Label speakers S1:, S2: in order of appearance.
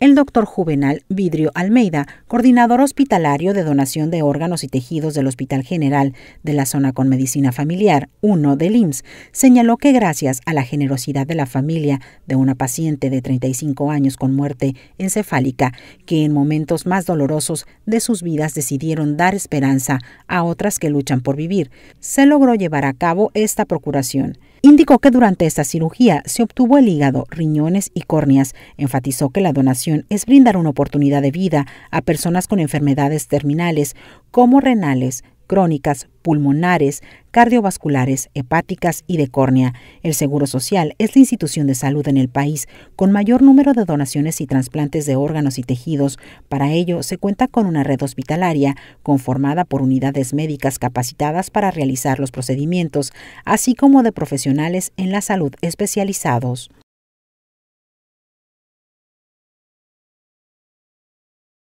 S1: El doctor Juvenal Vidrio Almeida, coordinador hospitalario de donación de órganos y tejidos del Hospital General de la Zona con Medicina Familiar 1 del IMSS, señaló que gracias a la generosidad de la familia de una paciente de 35 años con muerte encefálica, que en momentos más dolorosos de sus vidas decidieron dar esperanza a otras que luchan por vivir, se logró llevar a cabo esta procuración. Indicó que durante esta cirugía se obtuvo el hígado, riñones y córneas. Enfatizó que la donación es brindar una oportunidad de vida a personas con enfermedades terminales como renales, crónicas, pulmonares, cardiovasculares, hepáticas y de córnea. El Seguro Social es la institución de salud en el país con mayor número de donaciones y trasplantes de órganos y tejidos. Para ello, se cuenta con una red hospitalaria conformada por unidades médicas capacitadas para realizar los procedimientos, así como de profesionales en la salud especializados.